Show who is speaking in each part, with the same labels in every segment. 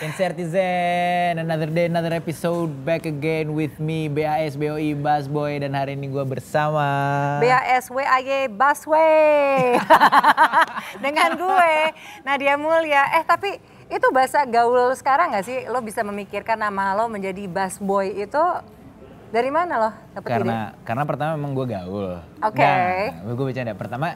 Speaker 1: Insertizen, another day, another episode, back again with me, BAS, BOI, Bas Boy, dan hari ini gue bersama...
Speaker 2: BAS, WAY, Basway! Dengan gue, Nadia Mulya. Eh, tapi itu bahasa gaul sekarang gak sih? Lo bisa memikirkan nama lo menjadi Bas Boy itu dari mana loh
Speaker 1: dapet karena, ide? Karena pertama memang gue gaul. Oke. Okay. Nah, gue bercanda. Pertama,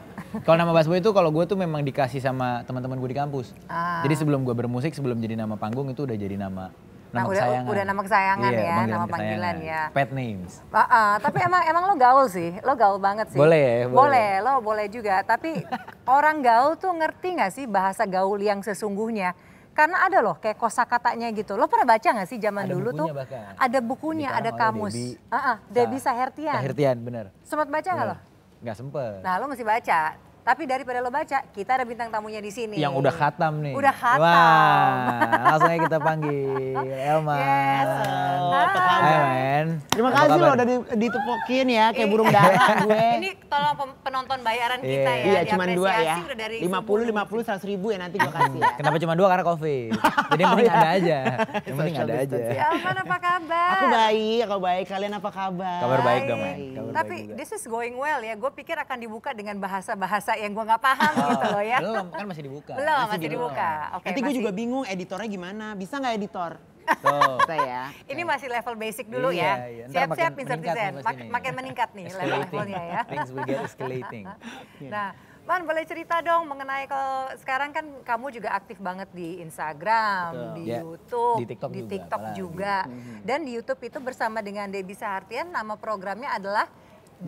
Speaker 1: kalau nama Basbo itu kalau gue tuh memang dikasih sama teman-teman gue di kampus. Ah. Jadi sebelum gue bermusik, sebelum jadi nama panggung itu udah jadi nama nah, nama nah, kesayangan. Udah, udah nama kesayangan iya, ya, nama panggilan ya. Pet names. Uh,
Speaker 2: uh, tapi emang emang lo gaul sih, lo gaul banget sih. Boleh, boleh. Boleh, lo boleh juga. Tapi orang gaul tuh ngerti nggak sih bahasa gaul yang sesungguhnya? Karena ada loh kayak kosakatanya gitu. Lo pernah baca gak sih zaman ada dulu tuh? Bahkan. Ada bukunya, ada kamus. Debi, uh -uh, Debbie Sahertian. Sahertian
Speaker 1: bener. Sempat baca nggak lo? Nggak sempet. Nah
Speaker 2: lo mesti baca. Tapi daripada lo baca, kita ada bintang tamunya di sini. Yang udah
Speaker 1: khatam nih. Udah khatam. Wah, langsung aja kita panggil Elma. Yes. Oh, Halo, men. Terima kasih lo udah
Speaker 3: ditepokin ya kayak burung dara iya. gue. Ini tolong
Speaker 1: penonton bayaran iya. kita yeah. ya. Iya, cuma dua
Speaker 3: ya. Udah dari 50, 50, 100 ribu ya nanti gue kasih ya.
Speaker 1: Kenapa cuma dua? Karena covid. Jadi mending oh, iya. ada aja. Yang mending ada aja.
Speaker 3: Elman apa kabar? Aku baik, aku baik. Kalian apa kabar?
Speaker 1: Kabar baik dong, men.
Speaker 3: Tapi
Speaker 2: this is going well ya. Gue pikir akan dibuka dengan bahasa-bahasa yang gue nggak paham oh, gitu loh ya. Belum,
Speaker 3: kan masih dibuka. Belum, masih, masih dibuka. dibuka. Okay, Nanti gue juga bingung editornya gimana, bisa nggak editor?
Speaker 1: Tuh.
Speaker 2: ya. Ini masih level basic dulu ya. iya, ya. Siap-siap iya. Mr. Tizen, mak makin meningkat nih levelnya ya. Things will get
Speaker 1: escalating.
Speaker 2: nah, Man boleh cerita dong mengenai kalau sekarang kan kamu juga aktif banget di Instagram, Betul. di yeah. YouTube, di TikTok di juga, TikTok juga. Mm-hmm. dan di YouTube itu bersama dengan Debbie Sahartian nama programnya adalah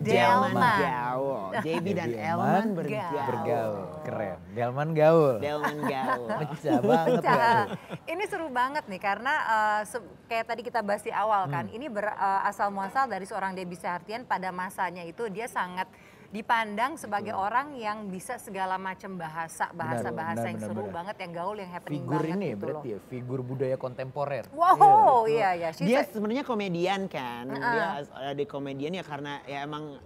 Speaker 2: Delman.
Speaker 1: Gaul. Debbie dan Elman bergaul. Bergaul. Keren. Delman gaul. Delman gaul. Mecah banget.
Speaker 2: Ini seru banget nih karena uh, kayak tadi kita bahas di awal kan. Hmm. Ini uh, asal muasal dari seorang Debbie Sartian pada masanya itu dia sangat dipandang sebagai Betul. orang yang bisa segala macam bahasa, bahasa-bahasa yang benar, seru benar. banget, yang gaul, yang happening figur banget. Figur ini gitu berarti
Speaker 1: ya, figur
Speaker 3: budaya kontemporer. Wow, iya iya. Ya. Dia sebenarnya komedian kan. Uh -uh. Dia ada komedian ya karena ya emang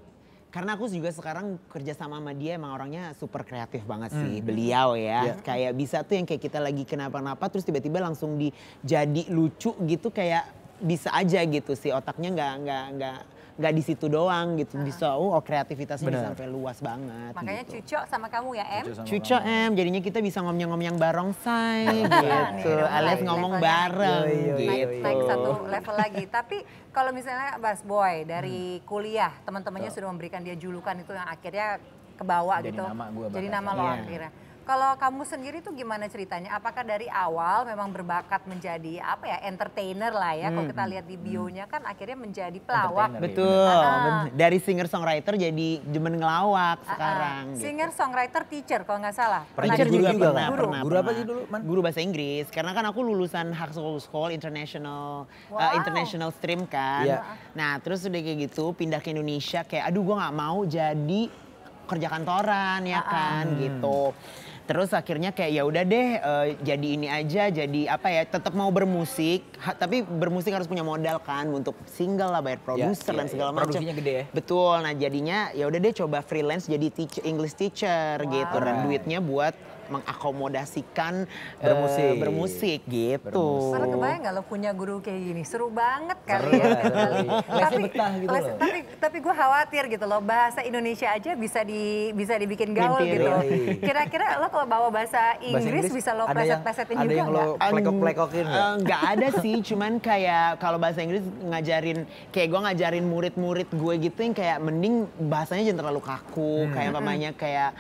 Speaker 3: karena aku juga sekarang kerja sama sama dia emang orangnya super kreatif banget hmm. sih hmm. beliau ya yeah. kayak bisa tuh yang kayak kita lagi kenapa-napa terus tiba-tiba langsung di jadi lucu gitu kayak bisa aja gitu sih otaknya nggak nggak nggak nggak di situ doang gitu bisa oh, oh kreativitasnya bisa sampai luas banget makanya
Speaker 2: gitu. cucok sama kamu ya em cucok
Speaker 3: em jadinya kita bisa ngomong-ngomong say iya, gitu iya alias ngomong bareng gitu naik, naik satu
Speaker 2: level lagi tapi kalau misalnya Bas Boy dari hmm. kuliah teman-temannya sudah memberikan dia julukan itu yang akhirnya kebawa jadi gitu nama gua jadi nama lo yeah. akhirnya kalau kamu sendiri tuh gimana ceritanya? Apakah dari awal memang berbakat menjadi apa ya entertainer lah ya? Hmm. Kalau kita hmm, lihat di hmm. bionya kan akhirnya menjadi pelawak. Gitu. Betul. Ya.
Speaker 3: Dari singer songwriter jadi demen ngelawak uh sekarang. Gitu.
Speaker 2: Singer songwriter teacher kalau nggak salah. Pernah teacher juga, juga pernah, guru.
Speaker 3: Pernah, guru apa sih dulu? Man? Guru bahasa Inggris. Karena kan aku lulusan Haksol School International eh, wow. uh, International Stream kan. Yeah. Nah terus udah kayak gitu pindah ke Indonesia kayak aduh gue nggak mau jadi kerja kantoran ya uh kan hmm. gitu terus akhirnya kayak ya udah deh uh, jadi ini aja jadi apa ya tetap mau bermusik ha, tapi bermusik harus punya modal kan untuk single lah bayar ya, produser yeah, dan iya, segala yeah, macam ya betul nah jadinya ya udah deh coba freelance jadi teacher English teacher wow. gitu dan duitnya buat mengakomodasikan eh, bermusik, uh, bermusik gitu. Bermusik. kebayang
Speaker 2: nggak lo punya guru kayak gini, seru banget kali ya. Iya. tapi, gitu les, tapi tapi gue khawatir gitu loh bahasa Indonesia aja bisa di bisa dibikin gaul Mimpi, gitu.
Speaker 3: Kira-kira lo kalau bawa bahasa
Speaker 1: Inggris, bahasa Inggris bisa lo preset plesetin juga yang lo plekok-plekokin
Speaker 3: nggak? Eh, nggak ada sih, cuman kayak kalau bahasa Inggris ngajarin kayak gue ngajarin murid-murid gue gitu yang kayak mending bahasanya jangan terlalu kaku, hmm. kayak namanya kayak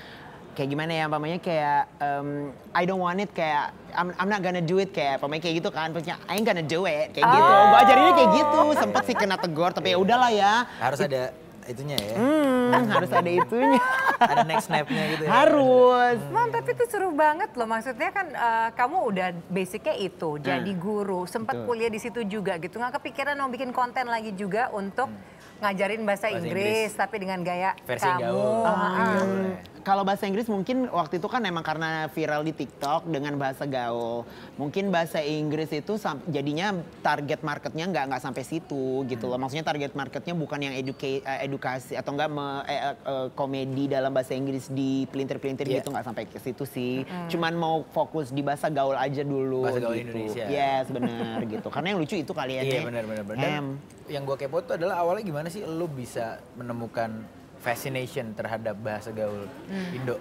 Speaker 3: kayak gimana ya pamannya kayak um, I don't want it kayak I'm, I'm not gonna do it kayak pamannya kayak gitu kan maksudnya I ain't gonna do it kayak gitu. oh. gitu gue ajarinnya kayak gitu sempet sih kena tegur tapi ya udahlah ya harus
Speaker 1: ada itunya ya hmm, harus ada itunya ada next snapnya gitu ya
Speaker 3: harus
Speaker 2: hmm. mam tapi itu seru banget loh maksudnya kan uh, kamu udah basicnya itu hmm. jadi guru sempat kuliah di situ juga gitu nggak kepikiran mau bikin konten lagi juga untuk hmm.
Speaker 3: ngajarin bahasa, bahasa Inggris, Inggris
Speaker 2: tapi dengan gaya Versi kamu ah, iya, ah
Speaker 3: kalau bahasa Inggris mungkin waktu itu kan emang karena viral di TikTok dengan bahasa gaul. Mungkin bahasa Inggris itu jadinya target marketnya nggak nggak sampai situ gitu loh. Hmm. Maksudnya target marketnya bukan yang educa eh, edukasi atau enggak me, eh, eh, eh, komedi dalam bahasa Inggris di pelintir-pelintir yeah. gitu nggak sampai ke situ sih. Hmm. Cuman mau fokus di bahasa gaul aja dulu. Bahasa gaul gitu. Indonesia. Yes benar gitu. Karena
Speaker 1: yang lucu itu kalian. Ya, iya yeah, benar benar. Dan yang gue kepo tuh adalah awalnya gimana sih lu bisa menemukan fascination terhadap bahasa gaul hmm. Indo.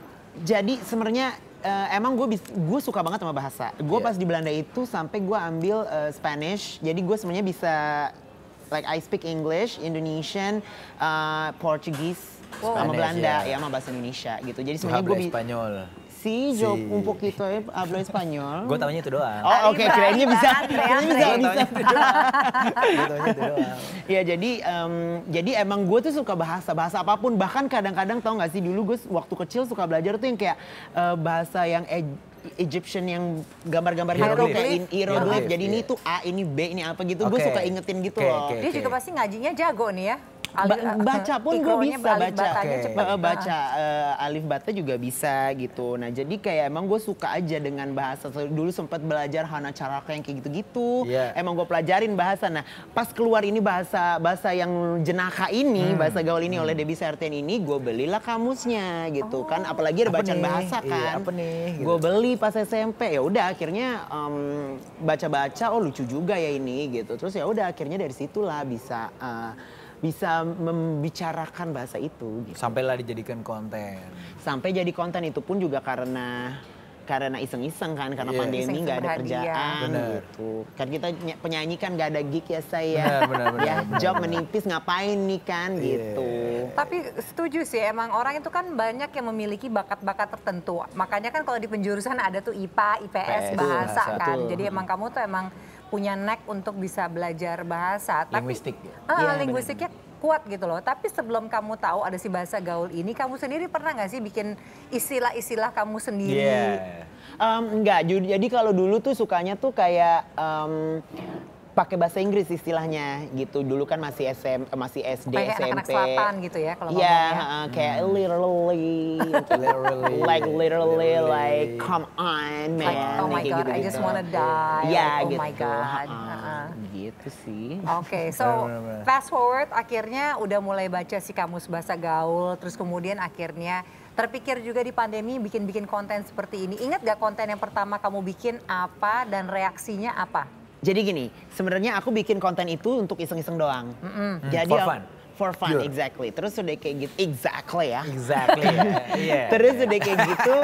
Speaker 1: Jadi sebenarnya uh, emang gue gue suka banget sama bahasa. Gue yeah. pas di Belanda itu sampai gue
Speaker 3: ambil uh, Spanish, jadi gue sebenarnya bisa like I speak English, Indonesian, uh, Portuguese, wow. sama Belanda, yeah. ya sama bahasa Indonesia gitu. Jadi sebenarnya gue Spanyol sí, yo sí. un poquito eh, hablo español. Gue tahunya itu doang. Oh oke, okay. kirainnya bisa. Kirainnya bisa. Iya jadi um, jadi emang gue tuh suka bahasa bahasa apapun bahkan kadang-kadang tau gak sih dulu gue waktu kecil suka belajar tuh yang kayak uh, bahasa yang e Egyptian yang gambar-gambar hieroglif, hieroglif. Jadi yeah. ini iya. tuh A, ini B, ini apa gitu. Okay. Gue suka ingetin gitu okay, loh. okay. Dia juga pasti ngajinya jago nih ya.
Speaker 2: Eh, alif, baca pun gue bisa baca okay. baca
Speaker 3: uh, eh, alif bata juga bisa gitu nah jadi kayak emang gue suka aja dengan bahasa dulu sempat belajar Hana Caraka yang kayak gitu-gitu yeah. emang gue pelajarin bahasa nah pas keluar ini bahasa bahasa yang jenaka ini hmm. bahasa gaul ini hmm. oleh Debbie Sertian ini gue belilah kamusnya gitu oh. kan apalagi ada apa bacaan bahasa iya, kan iya, gitu. gue beli pas SMP ya udah akhirnya um, baca-baca oh lucu juga ya ini gitu terus ya udah akhirnya dari situlah bisa uh, bisa membicarakan bahasa itu. Gitu. Sampailah dijadikan konten. Sampai jadi konten itu pun juga karena karena iseng-iseng kan karena yeah. pandemi nggak ada kerjaan bener. gitu kan kita penyanyi kan nggak ada gig ya saya bener, bener, bener, ya bener, ya, job bener. menipis ngapain nih kan
Speaker 2: yeah. gitu tapi setuju sih emang orang itu kan banyak yang memiliki bakat-bakat tertentu makanya kan kalau di penjurusan ada tuh IPA IPS, PS, bahasa, bahasa iya, kan tuh. jadi emang kamu tuh emang punya neck untuk bisa belajar bahasa. Linguistik. Tapi, ya. Uh, linguistiknya kuat gitu loh. Tapi sebelum kamu tahu ada si bahasa gaul ini, kamu sendiri pernah nggak sih bikin istilah-istilah
Speaker 3: kamu sendiri? Yeah. Iya. Um, enggak, jadi kalau dulu tuh sukanya tuh kayak um, pakai bahasa Inggris istilahnya gitu dulu kan masih SM eh, masih SD kayak SMP anak, -anak selatan
Speaker 2: gitu ya kalau yeah, ya uh, kayak hmm.
Speaker 3: literally literally like literally, literally like come on man like, oh my god gitu, I just gitu. wanna die yeah, like, oh gitu. my
Speaker 2: god uh, uh, uh.
Speaker 1: gitu sih oke okay, so
Speaker 2: fast forward akhirnya udah mulai baca si kamus bahasa gaul terus kemudian akhirnya terpikir juga di pandemi bikin-bikin konten seperti ini ingat gak konten yang pertama kamu bikin apa dan reaksinya apa
Speaker 3: jadi gini, sebenarnya aku bikin konten itu untuk iseng-iseng doang. Mm -hmm. Jadi for fun for fun Pure. exactly terus udah kayak gitu exactly ya exactly yeah. terus udah kayak gitu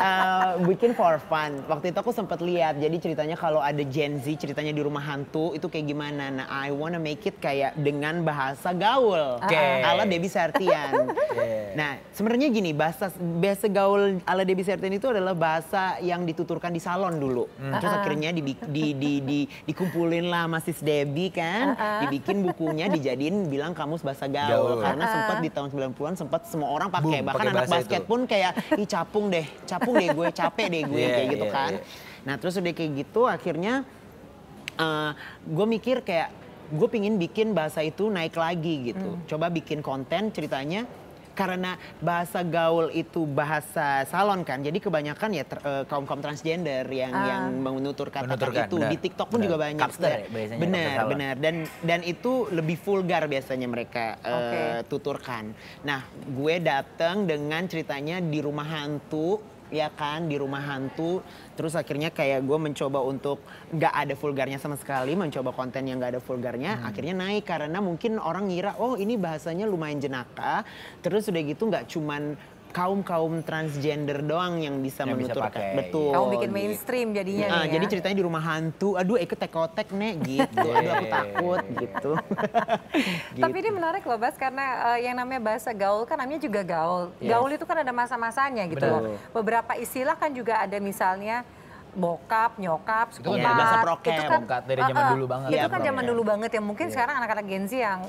Speaker 3: uh, bikin for fun waktu itu aku sempat lihat jadi ceritanya kalau ada Gen Z ceritanya di rumah hantu itu kayak gimana nah I wanna make it kayak dengan bahasa gaul okay. ala Debbie Sartian yeah. nah sebenarnya gini bahasa bahasa gaul ala Debbie Sartian itu adalah bahasa yang dituturkan di salon dulu Mm. terus uh -uh. akhirnya di, di, di, di, dikumpulin lah masih Debbie kan uh -uh. dibikin bukunya dijadiin bilang kamu bahasa gaul, gaul. karena uh -uh. Ah. sempat di tahun 90-an sempat semua orang pakai bahkan anak basket itu. pun kayak ih capung deh, capung deh gue, capek deh gue yeah, kayak gitu yeah, kan. Yeah. Nah, terus udah kayak gitu akhirnya uh, gue mikir kayak gue pingin bikin bahasa itu naik lagi gitu. Hmm. Coba bikin konten ceritanya karena bahasa gaul itu bahasa salon kan. Jadi kebanyakan ya ter, uh, eh, kaum kaum transgender yang uh, yang menutur kata itu benar. di TikTok pun benar. juga banyak. Kapster, ya, benar, benar. Dan dan itu lebih vulgar biasanya mereka uh, eh, okay. tuturkan. Nah, gue datang dengan ceritanya di rumah hantu ya kan di rumah hantu terus akhirnya kayak gue mencoba untuk nggak ada vulgarnya sama sekali mencoba konten yang nggak ada vulgarnya hmm. akhirnya naik karena mungkin orang ngira oh ini bahasanya lumayan jenaka terus udah gitu nggak cuman kaum kaum transgender doang yang bisa yang menuturkan. Bisa Betul. Kamu bikin mainstream jadinya. Nah, ya. Jadi ceritanya di rumah hantu. Aduh, ikut tekotek nek gitu. Iya. Aduh, aku takut gitu. gitu. Tapi
Speaker 2: ini menarik loh, Bas, karena uh, yang namanya bahasa gaul kan namanya juga gaul. Yes. Gaul itu kan ada masa-masanya gitu loh. Beberapa istilah kan juga ada misalnya bokap, nyokap, suka Itu kan bahasa prokem, itu kan, dari zaman uh, dulu banget. Itu iya, kan zaman dulu banget yang Mungkin yeah. sekarang anak-anak Gen Z yang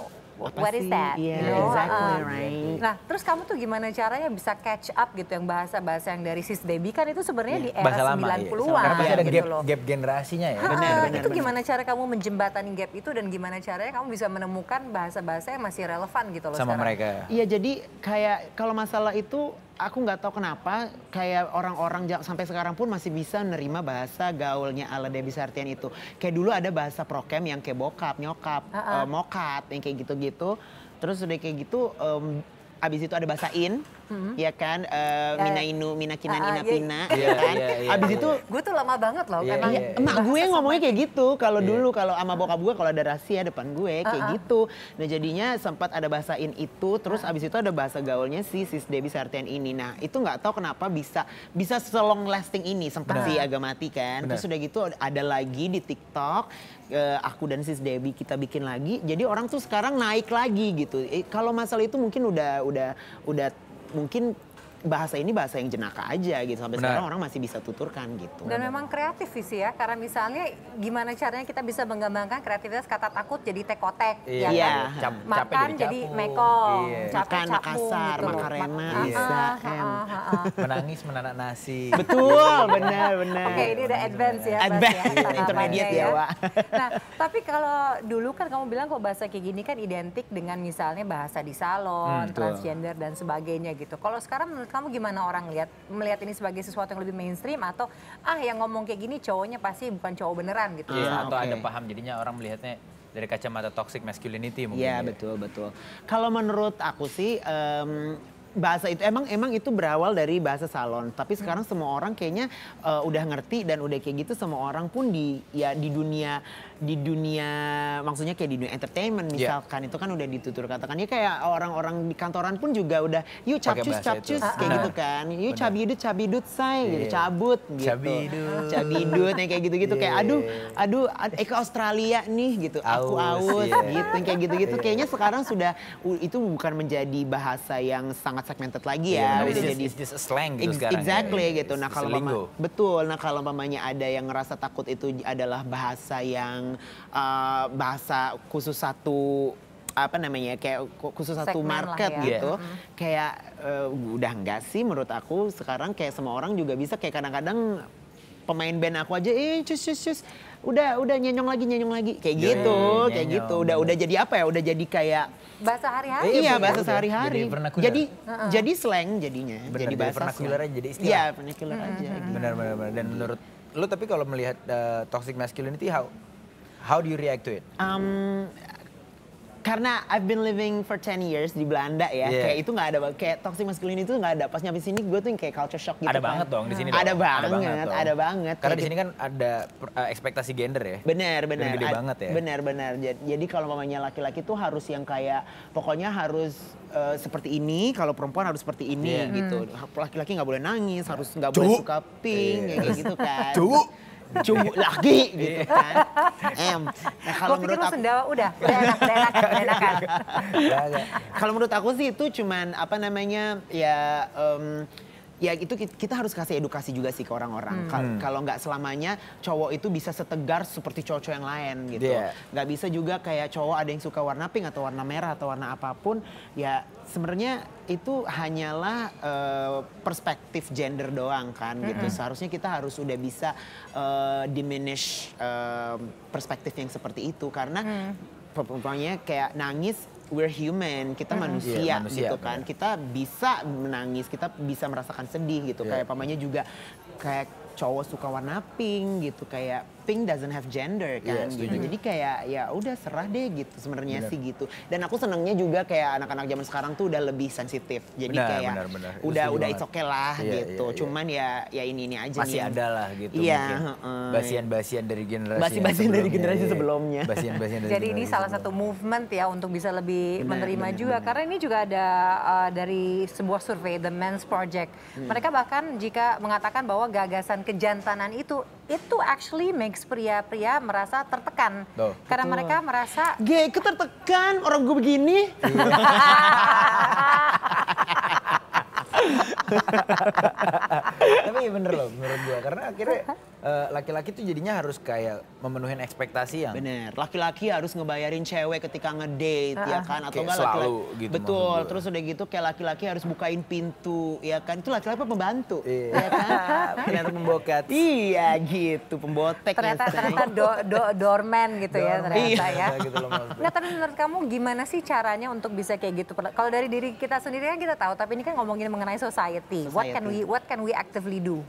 Speaker 2: apa What sih? is that? Yeah, you know? exactly uh, right. Nah, terus kamu tuh gimana caranya bisa catch up gitu yang bahasa-bahasa yang dari Sis Debbie kan itu sebenarnya yeah. di iya, era 90-an. Iya. Karena ada gitu gap,
Speaker 1: gap generasinya ya. Ah, benar, benar, itu gimana
Speaker 2: cara kamu menjembatani gap itu dan gimana caranya kamu bisa menemukan bahasa-bahasa yang masih relevan gitu loh Sama sekarang. mereka. Iya,
Speaker 3: jadi kayak kalau masalah itu aku nggak tahu kenapa kayak orang-orang sampai sekarang pun masih bisa nerima bahasa gaulnya ala Debbie Sartian itu. Kayak dulu ada bahasa prokem yang kayak bokap, nyokap, uh -uh. Uh, mokat, yang kayak gitu-gitu. Terus udah kayak gitu um, abis itu ada basain, hmm. ya kan, uh, eh, yeah. mina inu, mina kinan, uh, ah, ah, ina yeah. Iya. pina, yeah, ya kan. Yeah, yeah, abis yeah. itu,
Speaker 2: gue tuh lama banget loh, yeah, karena yeah, yeah.
Speaker 3: emak gue ngomongnya kayak gitu. Kalau yeah. dulu kalau sama bokap gue kalau ada rahasia depan gue kayak uh, ah, -huh. gitu. Nah jadinya sempat ada basa-in itu, terus abis itu ada bahasa gaulnya si sis Debbie Sartian ini. Nah itu nggak tahu kenapa bisa bisa selong lasting ini, sempat sih agak mati kan. Benar. Terus udah gitu ada lagi di TikTok uh, aku dan sis Debbie kita bikin lagi jadi orang tuh sekarang naik lagi gitu eh, kalau masalah itu mungkin udah udah udah mungkin bahasa ini bahasa yang jenaka aja gitu sampai Benar. sekarang orang masih bisa tuturkan gitu. Dan memang
Speaker 2: kreatif sih ya karena misalnya gimana caranya kita bisa mengembangkan kreativitas kata takut jadi tekotek iya. ya kan. Iya.
Speaker 1: Cap, Makan jadi, jadi
Speaker 2: mekong, iya. capek Makan, gitu. makasar gitu. Makarena, iya. ah, ah. ah, ah,
Speaker 1: ah. Menangis menanak nasi. Betul, benar benar. Oke, ini
Speaker 2: udah advance ya. Advance, ya, intermediate ya, ya, Wak. Nah, tapi kalau dulu kan kamu bilang kok bahasa kayak gini kan identik dengan misalnya bahasa di salon, hmm, transgender dan sebagainya gitu. Kalau sekarang menurut kamu gimana orang lihat melihat ini sebagai sesuatu yang lebih mainstream atau ah yang ngomong kayak gini cowoknya pasti bukan cowok beneran gitu? ya, atau okay.
Speaker 1: ada paham jadinya orang melihatnya dari kacamata toxic masculinity mungkin. ya ya. betul betul. Kalau
Speaker 3: menurut aku sih um, bahasa itu emang emang itu berawal dari bahasa salon tapi hmm. sekarang semua orang kayaknya uh, udah ngerti dan udah kayak gitu semua orang pun di ya di dunia di dunia maksudnya kayak di dunia entertainment iya. misalkan yeah. itu kan udah ditutur katakan ya kayak orang-orang di kantoran pun juga udah yuk capcus capcus kayak Bener. Ah, ah, gitu ah. kan yuk cabidut cabidut say yeah. gitu iya. cabut gitu cabidut cabidut yang kayak gitu-gitu yeah. kayak iya, aduh aduh eh ke Australia nih gitu aku aus yeah. gitu kayak gitu-gitu yeah. kayaknya sekarang sudah itu bukan menjadi bahasa yang sangat segmented lagi ya yeah, udah jadi
Speaker 1: just a slang gitu ex sekarang ya. exactly yeah. gitu nah kalau
Speaker 3: betul nah kalau mamanya ada yang ngerasa takut itu adalah bahasa yang uh, bahasa khusus satu apa namanya kayak khusus satu market ya. gitu yeah. Mm-hmm. kayak uh, udah enggak sih menurut aku sekarang kayak semua orang juga bisa kayak kadang-kadang pemain band aku aja eh cus cus cus udah udah nyenyong lagi nyenyong lagi kayak yeah, gitu yeah, kayak gitu udah udah jadi apa ya udah jadi kayak
Speaker 2: bahasa hari-hari
Speaker 3: iya, iya bahasa sehari-hari jadi jadi, uh-uh. jadi slang
Speaker 1: jadinya bener, jadi bahasa vernacular jadi istilah iya vernacular mm-hmm. aja benar-benar dan menurut lu tapi kalau melihat uh, toxic masculinity how How do you react to it?
Speaker 3: Um, karena I've been living for 10 years di Belanda ya, yeah. kayak itu nggak ada kayak toxic masculinity itu nggak ada. Pas nyampe sini gue tuh yang kayak culture shock gitu. Ada kan. banget dong di sini. Ada dong. banget, ada banget. Ada banget. Karena di gitu. sini
Speaker 1: kan ada uh, ekspektasi gender ya. Bener bener. Dan gede banget ya. Bener
Speaker 3: bener. Jadi, kalau mamanya laki-laki tuh harus yang kayak pokoknya harus uh, seperti ini, kalau perempuan harus seperti ini yeah. gitu. Laki-laki nggak -laki boleh nangis, iya. harus nggak boleh suka pink, yeah. kayak gitu kan. Cuk cumbu lagi gitu iya. kan. Nah, kalau Gua menurut aku sendawa
Speaker 2: udah, udah enak, enak, enak
Speaker 3: kalau menurut aku sih itu cuman apa namanya ya um, ya itu kita harus kasih edukasi juga sih ke orang-orang. Hmm. Kalau nggak selamanya cowok itu bisa setegar seperti cowok-cowok yang lain gitu. Yeah. Nggak bisa juga kayak cowok ada yang suka warna pink atau warna merah atau warna apapun. Ya sebenarnya itu hanyalah uh, perspektif gender doang kan hmm. gitu. -hmm. Seharusnya kita harus udah bisa uh, diminish uh, perspektif yang seperti itu karena mm. pokoknya kayak nangis we're human, kita hmm. manusia, yeah, manusia gitu kan. Yeah. Kita bisa menangis, kita bisa merasakan sedih gitu. Yeah. Kayak pamannya juga kayak cowok suka warna pink gitu kayak pink doesn't have gender kan yeah, gitu. Jadi kayak ya udah serah deh gitu sebenarnya sih gitu. Dan aku senangnya juga kayak anak-anak zaman sekarang tuh udah lebih sensitif. Jadi benar, kayak benar, benar. udah udah it's okay lah yeah, gitu. yeah, iya. Cuman ya ya ini ini aja Masih ada lah gitu iya, uh,
Speaker 1: Basian-basian dari generasi Basian-basian dari
Speaker 3: generasi yeah, iya, iya. sebelumnya. Basian-basian dari Jadi ini salah
Speaker 2: satu movement ya untuk bisa lebih benar, menerima benar, juga benar. karena ini juga ada uh, dari sebuah survei The Men's Project. Hmm. Mereka bahkan jika mengatakan bahwa gagasan kejantanan itu itu actually makes pria-pria merasa
Speaker 3: tertekan Duh. karena Betul. mereka merasa gue tertekan orang gue begini
Speaker 1: Tapi bener loh menurut gua karena akhirnya eh, laki-laki tuh jadinya harus kayak memenuhi ekspektasi yang bener. Laki-laki harus ngebayarin cewek ketika ngedate ya ah, ah. kan atau enggak laki-laki gitu betul. Terus
Speaker 3: udah gitu kayak laki-laki harus bukain pintu ya kan itu laki-laki pembantu iya. ya kan ternyata pembokat iya gitu pembotek ternyata ternyata do, do,
Speaker 2: doorman gitu ya ternyata iya. ya iya, gitu nah tapi menurut kamu gimana sih caranya untuk bisa kayak gitu kalau dari diri kita sendiri kan kita tahu tapi ini kan ngomongin mengenai mengenai society. society. What can we what can we actively
Speaker 3: do?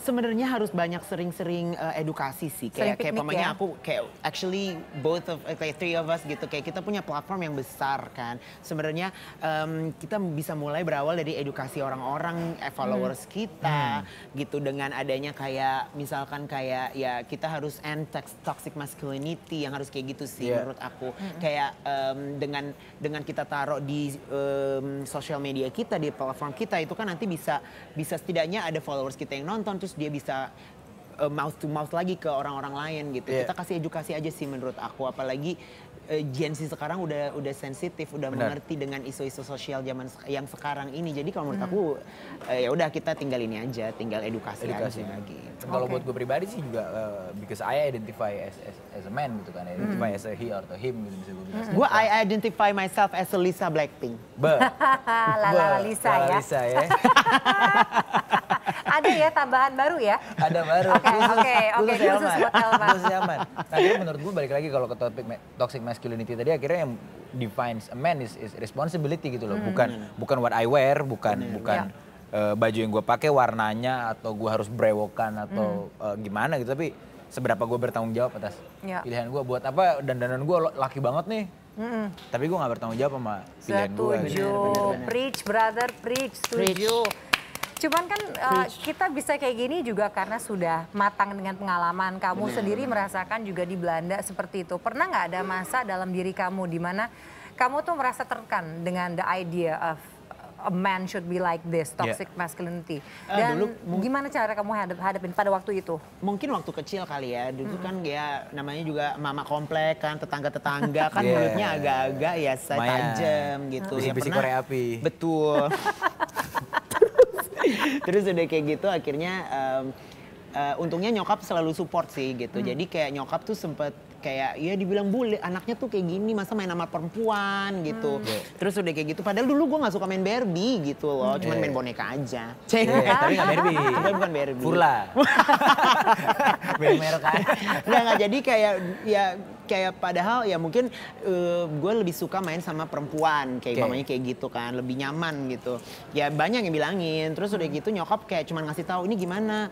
Speaker 3: sebenarnya harus banyak sering-sering uh, edukasi sih kayak sering kayak ya? aku kayak actually both of eh, kayak three of us gitu kayak kita punya platform yang besar kan sebenarnya um, kita bisa mulai berawal dari edukasi orang-orang eh, followers hmm. kita hmm. gitu dengan adanya kayak misalkan kayak ya kita harus end toxic masculinity yang harus kayak gitu sih yeah. menurut aku hmm. kayak um, dengan dengan kita taruh di um, sosial media kita di platform kita itu kan nanti bisa bisa setidaknya ada followers kita yang nonton terus terus dia bisa uh, mouth to mouth lagi ke orang-orang lain gitu. Yeah. Kita kasih edukasi aja sih menurut aku apalagi uh, Gen Z sekarang udah udah sensitif, udah Benar. mengerti dengan isu-isu sosial zaman yang sekarang ini. Jadi kalau menurut hmm. aku eh, ya udah kita tinggal ini aja, tinggal edukasi, edukasi. aja lagi.
Speaker 1: Gitu. Kalau buat gue pribadi sih juga uh, because I identify as, as as a man gitu kan, I identify hmm. as a he or a him gitu misalnya gue Hmm.
Speaker 3: I identify myself as a Lisa Blackpink. Be. Lala ya. Lisa ya. Lala Lisa
Speaker 1: ya.
Speaker 2: Ada ya tambahan baru ya?
Speaker 1: Ada baru. Oke, oke, oke. Khusus buat Elma. Khusus Elma. Nah, menurut gue balik lagi kalau ke topik toxic masculinity tadi akhirnya yang defines a man is, is responsibility gitu loh. Hmm. Bukan bukan what I wear, bukan hmm. bukan yeah. Iya. Uh, baju yang gue pakai warnanya atau gue harus brewokan atau hmm. uh, gimana gitu tapi seberapa gue bertanggung jawab atas yeah. pilihan gue buat apa dan danan gue laki banget nih Mm-hmm. Tapi gue gak bertanggung jawab sama pilihan gue. Setuju.
Speaker 2: Preach, brother, preach. Setuju. Preach. Cuman kan uh, kita bisa kayak gini juga karena sudah matang dengan pengalaman. Kamu bener, sendiri merasakan juga di Belanda seperti itu. Pernah nggak ada masa dalam diri kamu di mana kamu tuh merasa tertekan dengan the idea of a man should be like this, ya. toxic masculinity. Eh, Dan uh, dulu,
Speaker 3: gimana cara kamu hadap hadapin pada waktu itu? Mungkin waktu kecil kali ya. Dulu -hmm. kan ya namanya juga mama komplek kan, tetangga-tetangga kan yeah. mulutnya agak-agak ya saya tajam gitu. Bisi -bisi ya, Korea
Speaker 1: api. Betul.
Speaker 3: terus udah kayak gitu akhirnya um, uh, untungnya nyokap selalu support sih gitu. Hmm. Jadi kayak nyokap tuh sempet kayak ya dibilang bule anaknya tuh kayak gini masa main sama perempuan gitu hmm. Iya. terus udah kayak gitu padahal dulu gue nggak suka main Barbie gitu loh cuman yeah. main boneka aja cek iya, yeah, tapi nggak Barbie tapi bukan Barbie Furla merah kan nggak jadi kayak ya kayak padahal ya mungkin uh, eh, gue lebih suka main sama perempuan kayak okay. mamanya kayak gitu kan lebih nyaman gitu ya banyak yang bilangin terus udah hmm. gitu nyokap kayak cuman ngasih tahu ini gimana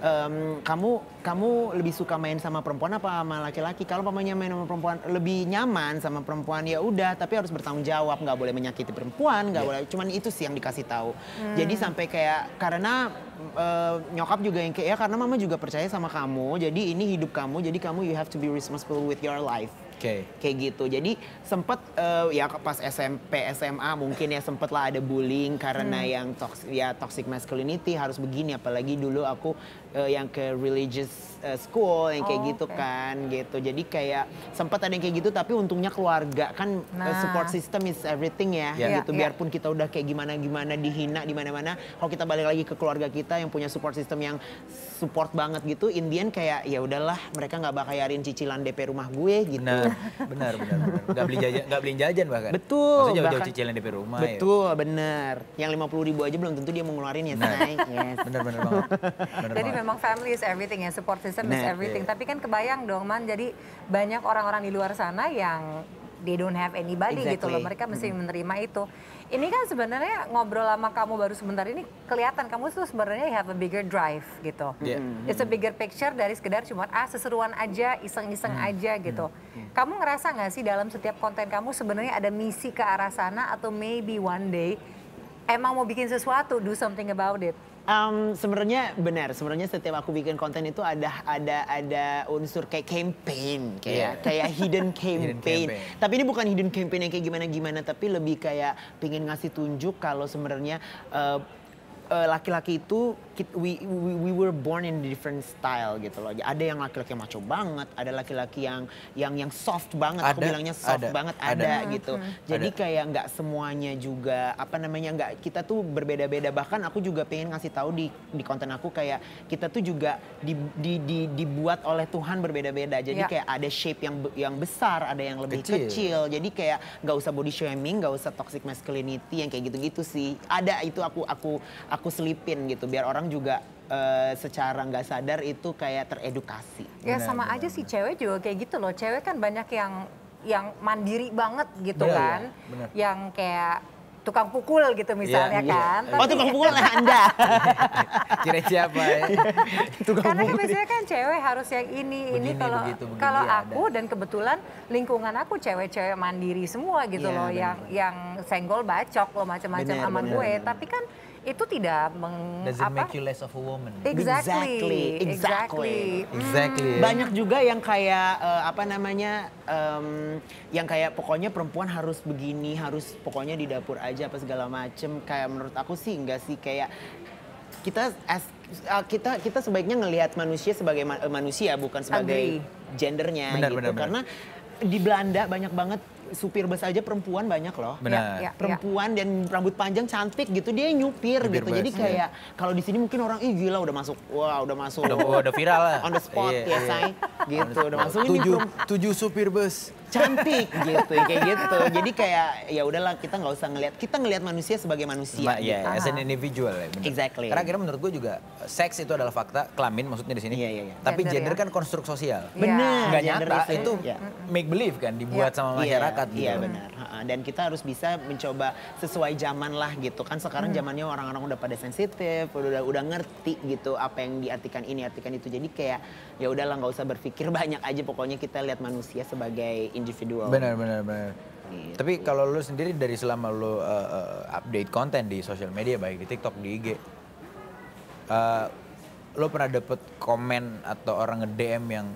Speaker 3: um, kamu kamu lebih suka main sama perempuan apa sama laki-laki? Kalau pemainnya main sama perempuan lebih nyaman sama perempuan ya udah, tapi harus bertanggung jawab, nggak boleh menyakiti perempuan, nggak yeah. boleh. Cuman itu sih yang dikasih tahu. Hmm. Jadi sampai kayak karena uh, nyokap juga yang kayak ya karena mama juga percaya sama kamu, jadi ini hidup kamu, jadi kamu you have to be responsible with your life okay. kayak gitu jadi sempet uh, ya pas SMP SMA mungkin ya sempet lah ada bullying karena hmm. yang toks ya toxic masculinity harus begini apalagi dulu aku uh, yang ke religious uh, school yang kayak oh, gitu okay. kan gitu jadi kayak sempat ada yang kayak gitu tapi untungnya keluarga kan eh, nah. support system is everything ya yeah. gitu yeah. biarpun kita udah kayak gimana gimana dihina di mana mana kalau kita balik lagi ke keluarga kita yang punya support system yang support banget gitu Indian kayak ya udahlah mereka nggak bakal yarin cicilan DP rumah gue gitu benar benar
Speaker 1: benar, nggak beli jajan nggak beli jajan bahkan betul maksudnya jauh-jauh cicilan DP rumah ya.
Speaker 3: betul ya. benar yang lima puluh ribu aja belum tentu dia mau ngeluarin ya nah. yes.
Speaker 1: benar benar banget bener jadi banget. memang
Speaker 2: family is everything ya support system is nah, everything. Yeah. Tapi kan kebayang dong man, jadi banyak orang-orang di luar sana yang they don't have anybody exactly. gitu loh. Mereka mesti hmm. menerima itu. Ini kan sebenarnya ngobrol sama kamu baru sebentar ini kelihatan kamu tuh sebenarnya have a bigger drive gitu.
Speaker 3: Yeah. It's a bigger
Speaker 2: picture dari sekedar cuma ah seseruan aja, iseng-iseng hmm. aja gitu. Hmm. Kamu ngerasa nggak sih dalam setiap konten kamu sebenarnya ada misi ke arah sana atau
Speaker 3: maybe one day emang mau bikin sesuatu, do something about it? um, sebenarnya benar. Sebenarnya setiap aku bikin konten itu ada ada ada unsur kayak campaign, kayak yeah. kayak hidden campaign. hidden campaign. Tapi ini bukan hidden campaign yang kayak gimana-gimana, tapi lebih kayak pingin ngasih tunjuk kalau sebenarnya uh, Eh, laki-laki uh, itu we, we we were born in different style gitu loh. Ada yang laki-laki maco banget, ada laki-laki yang yang yang soft banget. Ada, Aku bilangnya soft ada, banget ada, ada hmm, gitu. Hmm. Jadi ada. kayak nggak semuanya juga apa namanya nggak kita tuh berbeda-beda. Bahkan aku juga pengen ngasih tahu di di konten aku kayak kita tuh juga di, di, di dibuat oleh Tuhan berbeda-beda. Jadi ya. kayak ada shape yang yang besar, ada yang lebih kecil. kecil. Jadi kayak nggak usah body shaming, nggak usah toxic masculinity yang kayak gitu-gitu sih. Ada itu aku aku aku selipin gitu biar orang juga uh, secara nggak sadar itu kayak teredukasi. Ya benar, sama benar,
Speaker 2: aja sih cewek juga kayak gitu loh. Cewek kan banyak yang yang mandiri banget gitu benar, kan. Ya, benar. Yang kayak tukang pukul gitu misalnya iya, iya. kan. Oh, Tapi, oh tukang pukul eh, Anda.
Speaker 1: Kira siapa ya?
Speaker 2: tukang Karena pukul. kan biasanya kan cewek harus yang ini begini, ini kalau begitu, begini, kalau ya, aku ada. dan kebetulan lingkungan aku cewek-cewek mandiri semua gitu ya, loh Benar. yang yang senggol bacok loh macam-macam aman benar, gue. Tapi kan itu tidak meng Doesn't apa?
Speaker 1: make you less of a woman. Exactly. Exactly. Exactly. Exactly. Mm. Banyak
Speaker 3: juga yang kayak uh, apa namanya um, yang kayak pokoknya perempuan harus begini, harus pokoknya di dapur aja apa segala macem. Kayak menurut aku sih enggak sih kayak kita as, uh, kita kita sebaiknya ngelihat manusia sebagai ma eh, manusia bukan sebagai Agri. gendernya benar, gitu. Benar, Karena di Belanda banyak banget supir bus aja perempuan banyak loh. Ya, ya, ya, perempuan ya. dan rambut panjang cantik gitu dia nyupir Supir gitu. Bus, Jadi kayak yeah. kalau di sini mungkin orang ih gila udah masuk. Wah, udah masuk. udah, oh, viral lah. On the spot yeah, ya, yeah. say. Gitu, udah masuk ini tujuh,
Speaker 1: tujuh supir bus cantik gitu ya, kayak gitu
Speaker 3: jadi kayak ya udahlah kita nggak usah
Speaker 1: ngelihat kita ngelihat manusia sebagai manusia Ma, iya, gitu. as an individual ya, bener. exactly karena kira menurut gue juga seks itu adalah fakta kelamin maksudnya di sini yeah, yeah, yeah. tapi gender, gender ya. kan konstruk sosial yeah. benar iya. nggak nyata itu yeah. make believe kan dibuat yeah. sama iya. masyarakat masyarakat gitu. Iya benar. Dan kita harus bisa mencoba
Speaker 3: sesuai zaman lah gitu kan sekarang hmm. zamannya orang-orang udah pada sensitif, udah udah ngerti gitu apa yang diartikan ini, artikan itu. Jadi kayak ya udah lah nggak usah berpikir banyak aja pokoknya kita
Speaker 1: lihat manusia sebagai individual. Benar benar benar. Gitu. Tapi kalau lu sendiri dari selama lu uh, update konten di sosial media baik di TikTok, di IG, uh, eh, lu pernah dapet komen atau orang nge DM yang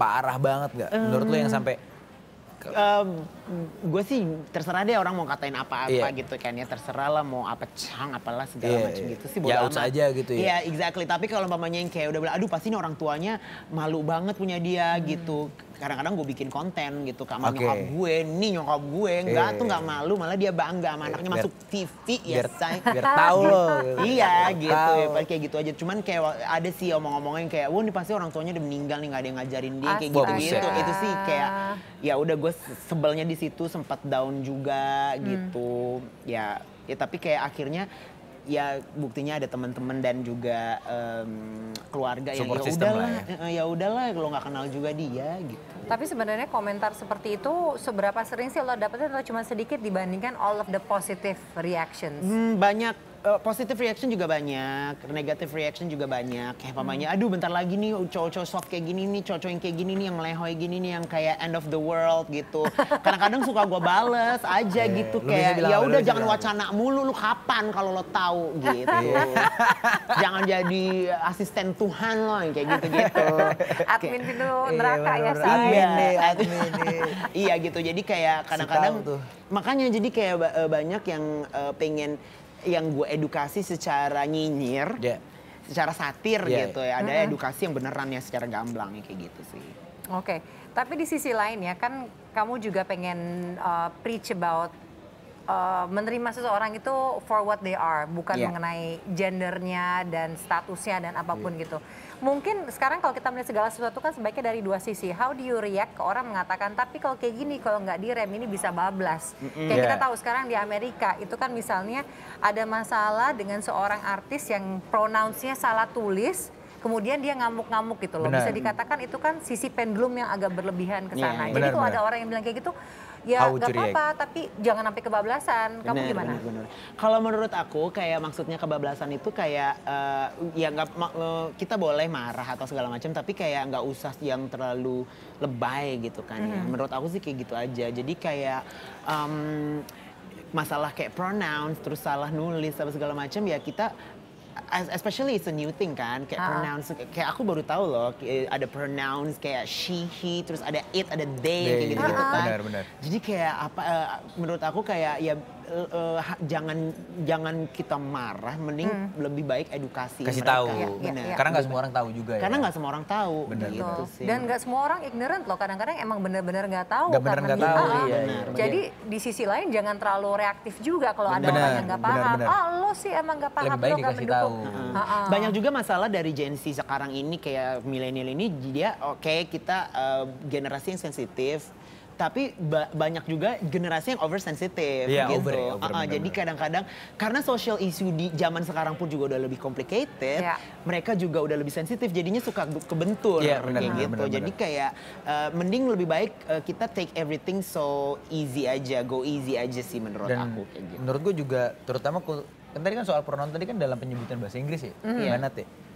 Speaker 1: parah banget nggak? Menurut lo yang sampai Uh,
Speaker 3: gue sih terserah deh orang mau katain apa-apa yeah. gitu kan ya terserah lah mau apa cang apalah segala yeah, macam yeah. gitu sih ya, amat. aja gitu ya. Iya yeah, exactly tapi kalau mamanya yang kayak udah bilang aduh pasti ini orang tuanya malu banget punya dia hmm. gitu kadang-kadang gue bikin konten gitu sama okay. nyokap gue, nih nyokap gue enggak yeah. tuh nggak malu, malah dia bangga sama anaknya biar, masuk TV ya, biar, ya say. Biar tahu loh. Gitu. iya gitu, ya, kayak gitu aja. Cuman kayak ada sih omong-omongnya kayak, wah ini pasti orang tuanya udah meninggal nih nggak ada yang ngajarin dia kayak gitu gitu. Itu sih ah. kayak ya udah gue sebelnya di situ sempat down juga hmm. gitu. Hmm. Ya ya tapi kayak akhirnya ya buktinya ada teman-teman dan juga um, keluarga yang ya udahlah ya, eh, ya udahlah kalau nggak kenal juga dia gitu. Tapi
Speaker 2: sebenarnya komentar seperti itu seberapa sering sih lo dapetin atau cuma sedikit dibandingkan all of the positive reactions? Hmm,
Speaker 3: banyak uh, positive reaction juga banyak, negative reaction juga banyak. Kayak pamannya, aduh bentar lagi nih cowok-cowok soft kayak gini nih, cowok-cowok yang kayak gini nih, yang melehoi gini nih, yang kayak end of the world gitu. Kadang-kadang suka gue bales aja yeah, gitu kayak, ya udah jangan wacana mulu, lu kapan kalau lo tahu gitu. Iya. jangan jadi asisten Tuhan lo yang kayak gitu-gitu. Admin itu iya, neraka ya, saya. Iya, admin. Iya gitu, jadi kayak kadang-kadang makanya jadi kayak eh, banyak yang eh, pengen yang gue edukasi secara nyinyir, yeah. secara satir yeah. gitu ya. Ada mm -hmm. edukasi yang beneran ya secara gamblang ya, kayak gitu sih.
Speaker 2: Oke, okay. tapi di sisi lain ya kan kamu juga pengen uh, preach about uh, menerima seseorang itu for what they are, bukan yeah. mengenai gendernya dan statusnya dan apapun yeah. gitu mungkin sekarang kalau kita melihat segala sesuatu kan sebaiknya dari dua sisi. How do you react ke orang mengatakan tapi kalau kayak gini kalau nggak direm ini bisa bablas. Mm -hmm. Kayak yeah. kita tahu sekarang di Amerika itu kan misalnya ada masalah dengan seorang artis yang pronounce-nya salah tulis kemudian dia ngamuk-ngamuk gitu loh. Benar. Bisa dikatakan itu kan sisi pendulum yang agak berlebihan ke iya, sana. Yeah, Jadi benar, kalau benar. ada orang yang bilang kayak gitu, ya nggak apa-apa tapi jangan sampai kebablasan kamu bener, gimana bener,
Speaker 3: bener. kalau menurut aku kayak maksudnya kebablasan itu kayak uh, ya nggak eh, kita boleh marah atau segala macam tapi kayak nggak usah yang terlalu lebay gitu kan mm -hmm. ya mm-hmm. menurut aku sih kayak gitu aja jadi kayak um, masalah kayak pronouns terus salah nulis apa segala macam ya kita especially it's a new thing kan kayak uh. pronouns kayak aku baru tahu loh eh, ada pronouns kayak she he terus ada it ada they, they kayak gitu gitu uh kan benar, benar. jadi kayak apa uh, menurut aku kayak ya uh, jangan jangan kita marah, mending hmm. lebih baik edukasi. Kasih mereka. tahu, ya, benar. Iya. Ya, Karena nggak semua orang tahu juga. Karena nggak ya. semua orang tahu. Benar gitu Dan
Speaker 2: nggak semua orang ignorant loh. Kadang-kadang emang benar-benar nggak tahu. Gak benar nggak tahu. iya, ah, iya. Jadi di sisi lain jangan terlalu reaktif juga kalau ada orang yang nggak paham. Bener, bener. Oh lo sih emang nggak paham. Lebih baik lo mendukung tahu. Uh ah, -huh. Ah,
Speaker 3: Banyak juga masalah dari Gen Z sekarang ini kayak milenial ini dia oke okay, kita uh, generasi yang sensitif tapi ba banyak juga generasi yang oversensitive yeah, gitu. Over, ya, ah, over, uh, uh, jadi kadang-kadang karena social issue di zaman sekarang pun juga udah lebih complicated, yeah. mereka juga udah lebih sensitif jadinya suka kebentur yeah, bener, kayak bener, gitu. Bener, jadi kayak uh, mending lebih baik uh, kita take everything so easy aja, go easy aja sih menurut Dan aku kayak gitu. Menurut
Speaker 1: gue juga terutama kan tadi kan soal pronoun tadi kan dalam penyebutan bahasa Inggris ya, mm. -hmm. ya.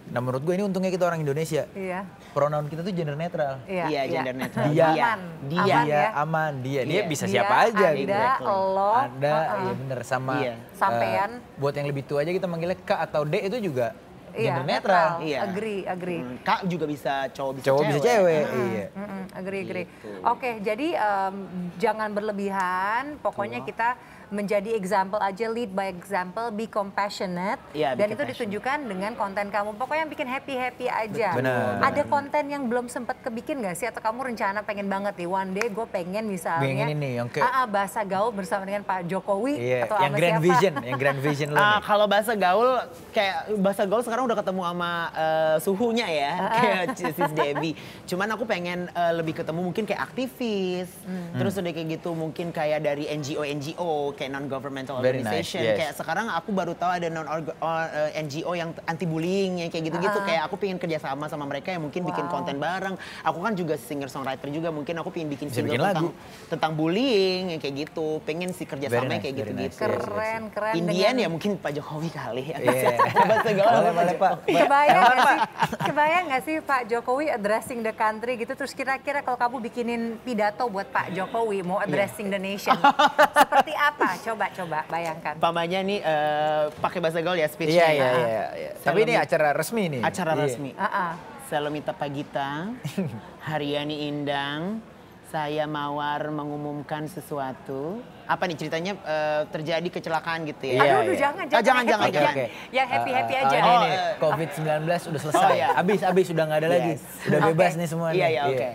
Speaker 1: Nah menurut gue ini untungnya kita orang Indonesia. Iya. Pronoun kita tuh gender netral. Iya, iya, iya. gender iya. netral. Dia, aman. dia, aman, dia, ya? aman, dia, Iya. dia bisa dia, siapa aja anda, gitu.
Speaker 2: lo, ada, uh -uh. ya
Speaker 1: bener sama. Iya. Sampean. Uh, buat yang lebih tua aja kita manggilnya kak atau dek itu juga iya, gender netral. netral. Iya. Agree, agree. Hmm, kak juga bisa cowok bisa cowok cewek. bisa cewek. Mm -hmm. Iya.
Speaker 2: Mm -hmm. Agree, agree. Gitu. Oke, jadi um, jangan berlebihan. Pokoknya oh. kita menjadi example aja lead by example be compassionate ya, be dan itu ditunjukkan dengan konten kamu pokoknya yang bikin happy happy aja Bener. ada konten yang belum sempat kebikin gak sih atau kamu rencana pengen banget nih one day gue pengen misalnya pengen ini yang ke bahasa gaul bersama dengan Pak Jokowi iya, atau yang
Speaker 1: grand siapa? vision yang grand vision lo uh, ah,
Speaker 3: kalau bahasa gaul kayak bahasa gaul sekarang udah ketemu sama uh, suhunya ya uh. kayak sis Debbie cuman aku pengen uh, lebih ketemu mungkin kayak aktivis hmm. terus udah kayak gitu mungkin kayak dari NGO NGO kayak non governmental organization nice, yes. kayak sekarang aku baru tahu ada non eh, NGO yang anti bullying yang kayak gitu-gitu uh. kayak aku pengen kerjasama sama mereka yang mungkin wow. bikin konten bareng aku kan juga singer songwriter juga mungkin aku pengen bikin single bikin tentang tentang bullying yang kayak gitu pengen sih kerjasama nice, kayak gitu-gitu nice. keren
Speaker 2: keren Indian dengan... ya
Speaker 3: mungkin Pak Jokowi kali ya yeah. coba segala Pak. kebayang gak
Speaker 2: sih kebayang nggak sih Pak Jokowi addressing the country gitu terus kira-kira kalau kamu bikinin pidato buat Pak Jokowi mau addressing yeah. the nation seperti apa Nah, coba coba
Speaker 3: bayangkan. Pamannya nih uh, pakai bahasa gaul ya speech Iya, ya? Iya, ah. iya, iya, Tapi ini acara resmi nih. Acara yeah. resmi. Uh ah, -uh. Ah. Selomita Pagita, Haryani Indang, saya Mawar mengumumkan sesuatu. Apa nih ceritanya uh, terjadi kecelakaan gitu ya? Aduh, iya, aduh iya. jangan, jangan, jangan, jangan, okay, Okay. Ya happy happy uh, uh, aja. Oh, ini,
Speaker 1: Covid 19 uh,
Speaker 3: udah selesai, oh, iya. abis
Speaker 1: abis sudah nggak ada yes. lagi, udah okay. bebas nih semua. Iya, iya, oke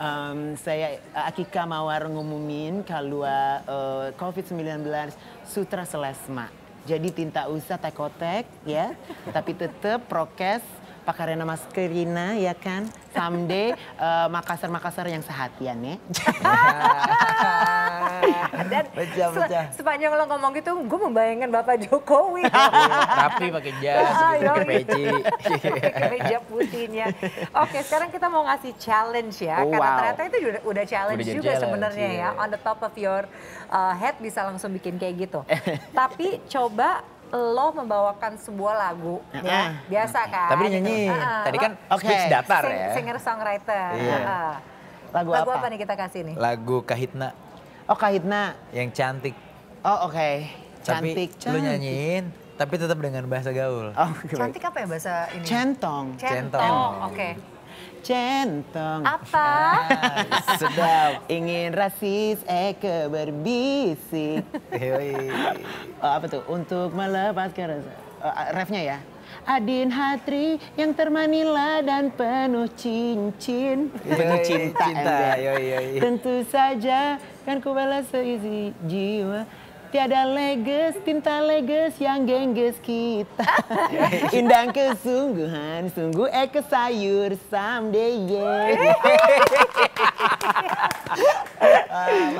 Speaker 3: um, saya eh, Akika Mawar ngumumin kalau uh, eh, COVID-19 sutra selesma. Jadi tinta usah tekotek ya, tapi tetap prokes pakai Rena Maskerina ya kan. Someday uh, Makassar-Makassar yang sehatian
Speaker 1: ya. Dan pecah, pecah.
Speaker 2: Se sepanjang lo ngomong gitu, gue membayangkan Bapak Jokowi.
Speaker 1: Tapi iya, pakai jas, ah, gitu, pakai peci. Pakai
Speaker 2: putihnya. Oke, sekarang kita mau ngasih challenge ya. Oh, karena wow. ternyata itu udah, udah challenge udah juga sebenarnya ya. Iya. On the top of your uh, head bisa langsung bikin kayak gitu. Tapi coba lo membawakan sebuah lagu uh -huh. ya biasa kan tapi gitu. nyanyi uh -huh. tadi kan okay. speech datar Sing, ya singer songwriter yeah. Iya. uh -huh. lagu, lagu apa? apa nih
Speaker 3: kita kasih nih
Speaker 1: lagu Kahitna oh Kahitna yang cantik
Speaker 3: oh oke okay.
Speaker 1: cantik tapi cantik. lu nyanyiin tapi tetap dengan bahasa gaul oh, cantik
Speaker 3: apa ya bahasa ini centong
Speaker 1: centong, centong.
Speaker 2: oke okay
Speaker 3: centong.
Speaker 2: Apa?
Speaker 3: sedap. Ingin rasis Eke eh, berbisik. oh, apa tuh? Untuk melepaskan rasa. Uh, refnya ya. Adin Hatri yang termanila dan penuh cincin. Penuh cinta. cinta. Yoi, yoi. Tentu saja kan ku balas seisi jiwa. Tiada leges, tinta leges yang gengges kita. Indah kesungguhan, sungguh eh sayur someday yeah.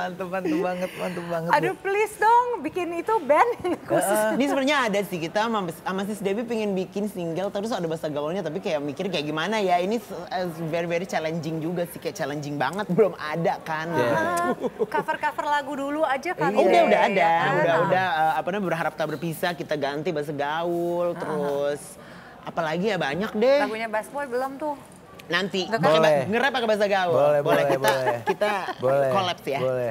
Speaker 3: mantep mantep banget mantep banget aduh please dong bikin itu band
Speaker 2: khusus uh, ini sebenarnya
Speaker 3: ada sih kita sama, sis Debbie pengen bikin single terus ada bahasa gaulnya tapi kayak mikir kayak gimana ya ini very very challenging juga sih kayak challenging banget belum ada kan yeah. Iya.
Speaker 2: uh, ah, cover cover lagu dulu aja kan oh, udah udah ada ya, kan? udah udah
Speaker 3: eh, apa namanya berharap tak berpisah kita ganti bahasa gaul uh -huh. terus apalagi ya banyak deh
Speaker 2: lagunya Basboy belum tuh
Speaker 3: Nanti kan? boleh. ngerap pakai bahasa gaul. Boleh, boleh, boleh kita boleh.
Speaker 2: kita
Speaker 1: boleh, collabs ya. Boleh.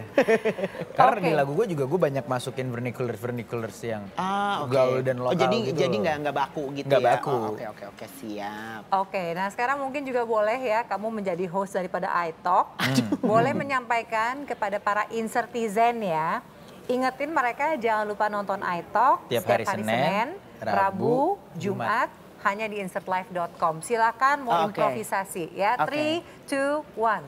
Speaker 1: Karena okay. di lagu gue juga gue banyak masukin vernacular vernikuler yang ah, okay. gaul dan lokal. Oh, jadi gitu jadi nggak nggak baku gitu gak ya. baku. Oh, oke oke oke siap.
Speaker 2: Oke, okay, nah sekarang mungkin juga boleh ya kamu menjadi host daripada iTalk. Hmm. boleh menyampaikan kepada para insertizen ya. Ingetin mereka jangan lupa nonton iTalk setiap hari, hari Senin, Senin Rabu, Jumat hanya di insertlife.com.
Speaker 3: Silakan mau okay. improvisasi ya. 3 2 1.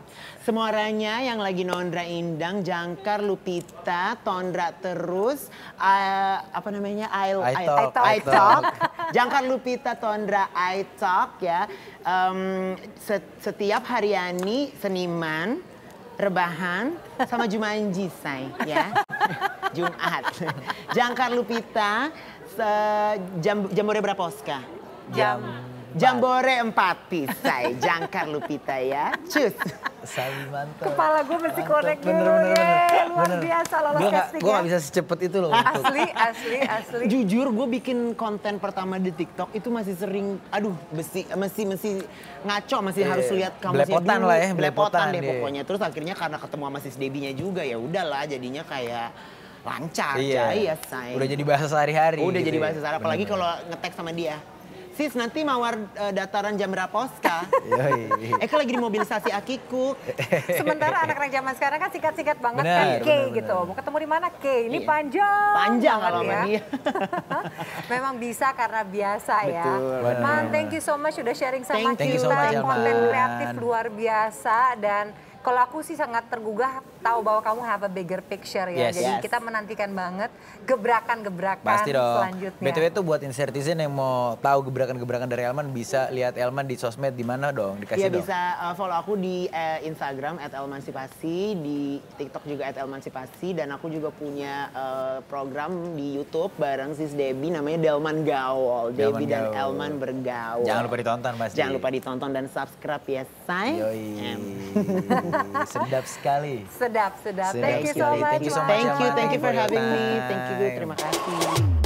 Speaker 3: Semuanya yang lagi Nondra Indang, Jangkar, Lupita, Tondra terus uh, apa namanya? I, I, I talk. I talk. I talk. Jangkar Lupita Tondra I talk ya. Um, setiap Hariani seniman rebahan sama Jumanji say ya Jumat Jangkar Lupita jam berapa Braposka jam Jambore empat pisai, jangkar lupita ya.
Speaker 1: Cus. Mantap.
Speaker 3: Kepala gue mesti korek dulu. Bener, bener, bener. luar bener. biasa lolos gua casting Gue gak bisa secepat
Speaker 1: itu loh. Asli,
Speaker 3: asli, asli. Jujur gue bikin konten pertama di TikTok itu masih sering, aduh besi, masih, masih ngaco, masih e, harus lihat kamu Belepotan dulu. lah ya. Belepotan, belepotan deh iya. pokoknya. Terus akhirnya karena ketemu sama sis Debbie-nya juga ya udahlah jadinya kayak lancar. Iya, iya say. Udah jadi bahasa sehari-hari. Udah gitu jadi ya. bahasa sehari, apalagi kalau ngetek sama dia sis nanti mawar uh, dataran jam berapa Oska?
Speaker 1: Eko
Speaker 3: lagi di mobilisasi akiku.
Speaker 2: Sementara anak-anak zaman sekarang kan singkat-singkat banget bener, kan K gitu. Mau ketemu di mana K? Ini iya. panjang. Panjang kalau ya. Memang bisa karena biasa ya. Betul, ya. Bener. Man, thank you so much sudah sharing sama thank kita. So konten kreatif luar biasa dan kalau aku sih sangat tergugah tahu bahwa kamu have a bigger picture ya. Yes. Jadi yes. kita menantikan banget gebrakan-gebrakan
Speaker 3: Pasti dong. selanjutnya. BTW
Speaker 1: itu buat insertizen yang mau tahu gebrakan-gebrakan dari Elman bisa lihat Elman di sosmed di mana dong? Dikasih ya, dong. bisa
Speaker 3: uh, follow aku di uh, Instagram @elmansipasi, di TikTok juga @elmansipasi dan aku juga punya uh, program di YouTube bareng Sis Debi namanya Delman Gaul. Debi dan Elman bergaul. Jangan lupa ditonton pasti. Jangan lupa ditonton dan subscribe ya, say. Sedap
Speaker 1: sekali.
Speaker 2: Sedap Sedap, sedap. thank you so much. Thank you, so much. Thank you, thank you for having me. Thank you,
Speaker 1: terima kasih.